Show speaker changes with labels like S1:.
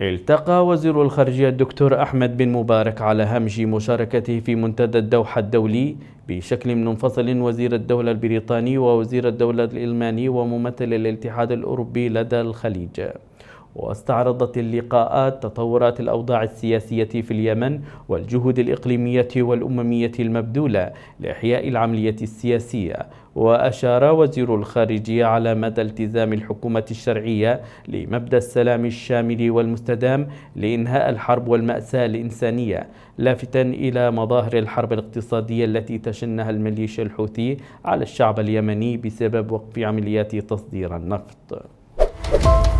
S1: التقى وزير الخارجية الدكتور أحمد بن مبارك على هامش مشاركته في منتدى الدوحة الدولي بشكل منفصل وزير الدولة البريطاني ووزير الدولة الإلماني وممثل الاتحاد الأوروبي لدى الخليج واستعرضت اللقاءات تطورات الأوضاع السياسية في اليمن والجهود الإقليمية والأممية المبذولة لإحياء العملية السياسية وأشار وزير الخارجية على مدى التزام الحكومة الشرعية لمبدأ السلام الشامل والمستدام لإنهاء الحرب والمأساة الإنسانية لافتا إلى مظاهر الحرب الاقتصادية التي تشنها الميليشيا الحوثي على الشعب اليمني بسبب وقف عمليات تصدير النفط